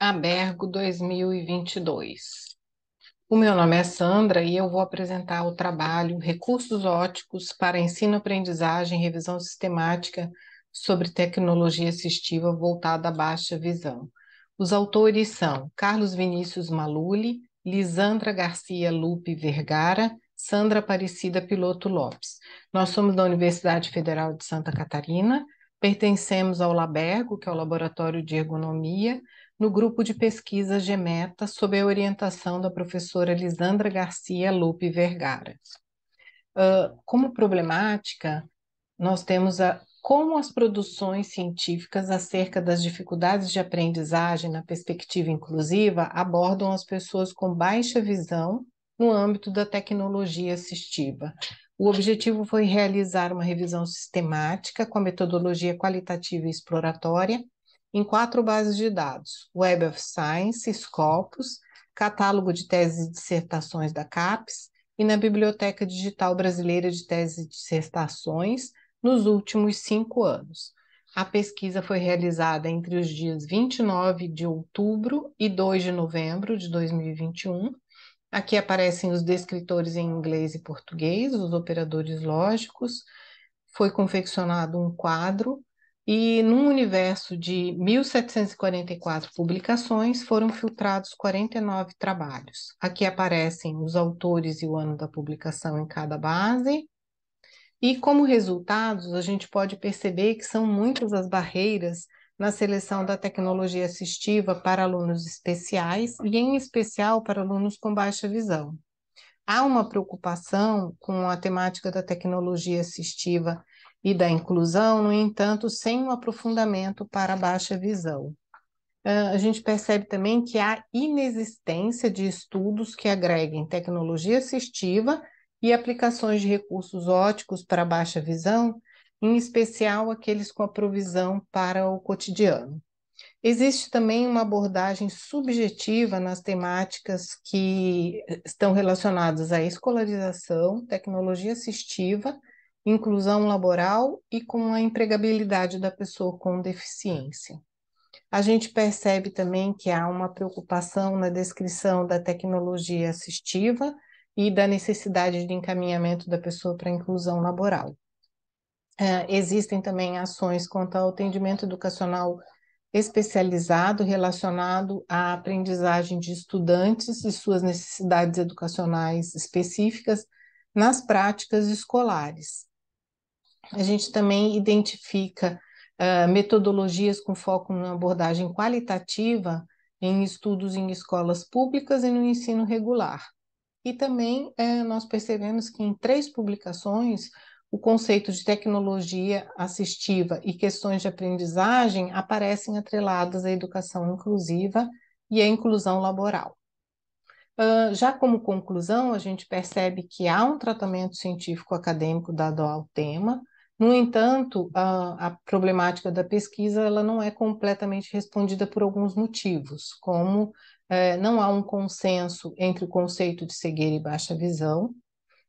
Abergo 2022. O meu nome é Sandra e eu vou apresentar o trabalho Recursos Óticos para Ensino, Aprendizagem e Revisão Sistemática sobre Tecnologia Assistiva voltada à baixa visão. Os autores são Carlos Vinícius Maluli, Lisandra Garcia Lupe Vergara, Sandra Aparecida Piloto Lopes. Nós somos da Universidade Federal de Santa Catarina, pertencemos ao LABERGO, que é o Laboratório de Ergonomia, no grupo de pesquisa Gemeta, sob a orientação da professora Lisandra Garcia Lupe Vergara. Uh, como problemática, nós temos a como as produções científicas acerca das dificuldades de aprendizagem na perspectiva inclusiva abordam as pessoas com baixa visão no âmbito da tecnologia assistiva. O objetivo foi realizar uma revisão sistemática com a metodologia qualitativa e exploratória em quatro bases de dados: Web of Science, Scopus, Catálogo de Teses e Dissertações da CAPES e na Biblioteca Digital Brasileira de Teses e Dissertações nos últimos cinco anos. A pesquisa foi realizada entre os dias 29 de outubro e 2 de novembro de 2021. Aqui aparecem os descritores em inglês e português, os operadores lógicos. Foi confeccionado um quadro e num universo de 1.744 publicações, foram filtrados 49 trabalhos. Aqui aparecem os autores e o ano da publicação em cada base. E como resultados, a gente pode perceber que são muitas as barreiras na seleção da tecnologia assistiva para alunos especiais e, em especial, para alunos com baixa visão. Há uma preocupação com a temática da tecnologia assistiva e da inclusão, no entanto, sem um aprofundamento para a baixa visão. Ah, a gente percebe também que há inexistência de estudos que agreguem tecnologia assistiva e aplicações de recursos óticos para baixa visão, em especial aqueles com a provisão para o cotidiano. Existe também uma abordagem subjetiva nas temáticas que estão relacionadas à escolarização, tecnologia assistiva inclusão laboral e com a empregabilidade da pessoa com deficiência. A gente percebe também que há uma preocupação na descrição da tecnologia assistiva e da necessidade de encaminhamento da pessoa para a inclusão laboral. É, existem também ações quanto ao atendimento educacional especializado relacionado à aprendizagem de estudantes e suas necessidades educacionais específicas nas práticas escolares a gente também identifica uh, metodologias com foco na abordagem qualitativa em estudos em escolas públicas e no ensino regular. E também uh, nós percebemos que em três publicações o conceito de tecnologia assistiva e questões de aprendizagem aparecem atreladas à educação inclusiva e à inclusão laboral. Uh, já como conclusão, a gente percebe que há um tratamento científico acadêmico dado ao tema, no entanto, a, a, problemática da pesquisa ela não é completamente respondida por alguns motivos, como é, não há um consenso entre o conceito de cegueira e baixa visão.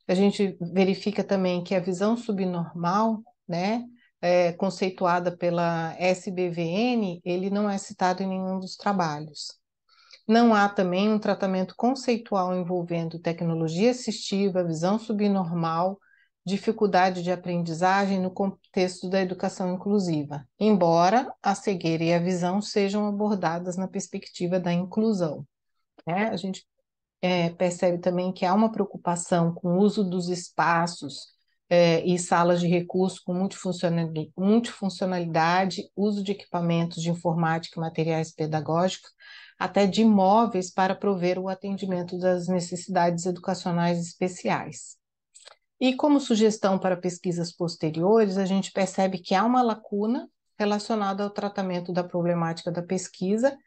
A gente verifica também que a visão subnormal, né, é, conceituada pela SBVN, ele não é citado em nenhum dos trabalhos. Não há também um tratamento conceitual envolvendo tecnologia assistiva, visão subnormal, dificuldade de aprendizagem no contexto da educação inclusiva, embora a cegueira e a visão sejam abordadas na perspectiva da inclusão. Né? A gente é, percebe também que há uma preocupação com o uso dos espaços é, e salas de recursos com multifuncionalidade, uso de equipamentos de informática e materiais pedagógicos, até de imóveis para prover o atendimento das necessidades educacionais especiais. E como sugestão para pesquisas posteriores, a gente percebe que há uma lacuna relacionada ao tratamento da problemática da pesquisa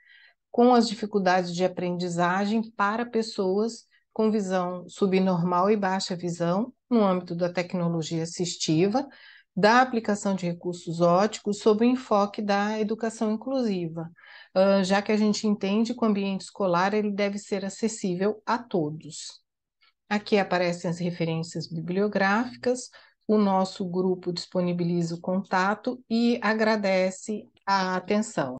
com as dificuldades de aprendizagem para pessoas com visão subnormal e baixa visão no âmbito da tecnologia assistiva, da aplicação de recursos óticos sob o enfoque da educação inclusiva, ah, já que a gente entende que o ambiente escolar ele deve ser acessível a todos. Aqui aparecem as referências bibliográficas, o nosso grupo disponibiliza o contato e agradece a atenção.